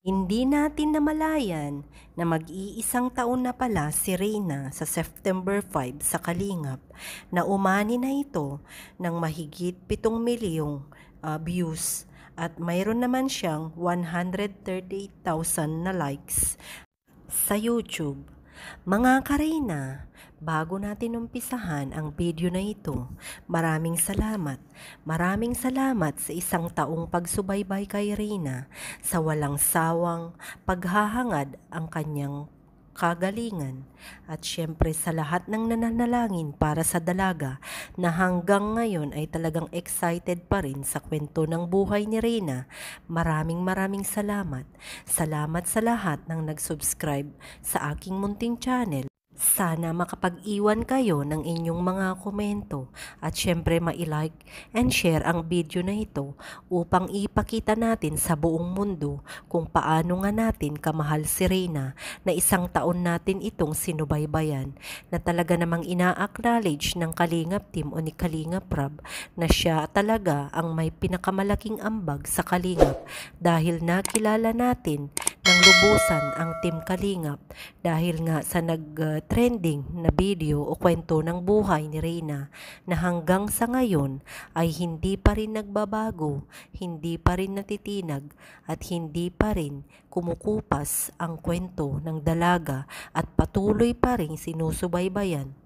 Hindi natin namalayan na mag-iisang taon na pala si Reyna sa September 5 sa Kalingap na umani na ito ng mahigit 7 milyong uh, views at mayroon naman siyang 138,000 na likes sa YouTube. Mga karina, bago natin umpisahan ang video na ito, maraming salamat. Maraming salamat sa isang taong pagsubaybay kay Rina sa walang sawang paghahangad ang kanyang kagalingan at syempre sa lahat ng nananalangin para sa dalaga na hanggang ngayon ay talagang excited pa rin sa kwento ng buhay ni Reina. Maraming maraming salamat. Salamat sa lahat ng nag-subscribe sa aking munting channel. Sana makapag-iwan kayo ng inyong mga komento at syempre ma-like and share ang video na ito upang ipakita natin sa buong mundo kung paano nga natin kamahal si Reyna na isang taon natin itong sinubaybayan na talaga namang ina-acknowledge ng Kalingap Team o ni Kalingap Rob na siya talaga ang may pinakamalaking ambag sa Kalingap dahil nakilala natin ng lubusan ang Team Kalingap dahil nga sa nag-trending na video o kwento ng buhay ni Reyna na hanggang sa ngayon ay hindi pa rin nagbabago, hindi pa rin natitinag at hindi pa rin kumukupas ang kwento ng dalaga at patuloy pa rin sinusubaybayan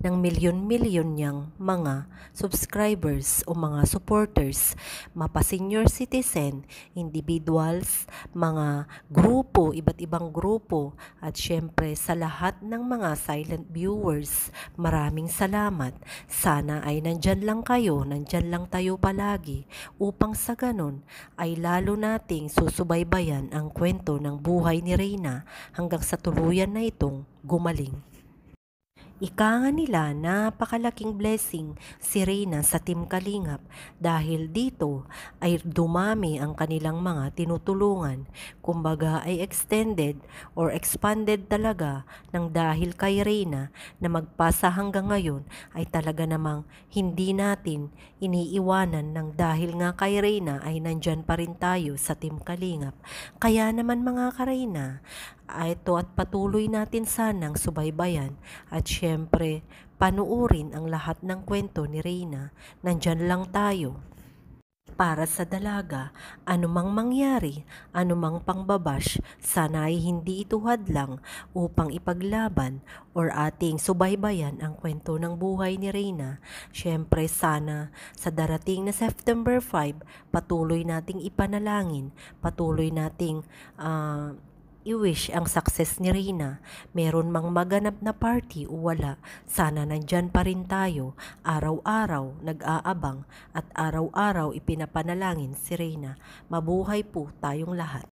ng milyon-milyon niyang mga subscribers o mga supporters, mapa senior citizen, individuals, mga grupo, iba't ibang grupo, at syempre sa lahat ng mga silent viewers, maraming salamat. Sana ay nandyan lang kayo, nandyan lang tayo palagi, upang sa ganun ay lalo nating susubaybayan ang kwento ng buhay ni Reyna hanggang sa tuluyan na itong gumaling. Ika nga nila napakalaking blessing si Reyna sa Team Kalingap dahil dito ay dumami ang kanilang mga tinutulungan. Kumbaga ay extended or expanded talaga ng dahil kay Reyna na magpasa hanggang ngayon ay talaga namang hindi natin iniiwanan ng dahil nga kay Reyna ay nandyan pa rin tayo sa Team Kalingap. Kaya naman mga kareyna ito at patuloy natin sanang subaybayan at syempre panuurin ang lahat ng kwento ni Reina. Nandyan lang tayo para sa dalaga, anumang mangyari, anumang pangbabash, sana ay hindi ito hadlang upang ipaglaban or ating subaybayan ang kwento ng buhay ni Reina. Siyempre sana sa darating na September 5, patuloy nating ipanalangin, patuloy nating uh, I-wish ang success ni Rina. Meron mang maganap na party o wala, sana nandyan pa rin tayo. Araw-araw nag-aabang at araw-araw ipinapanalangin si Rina. Mabuhay po tayong lahat.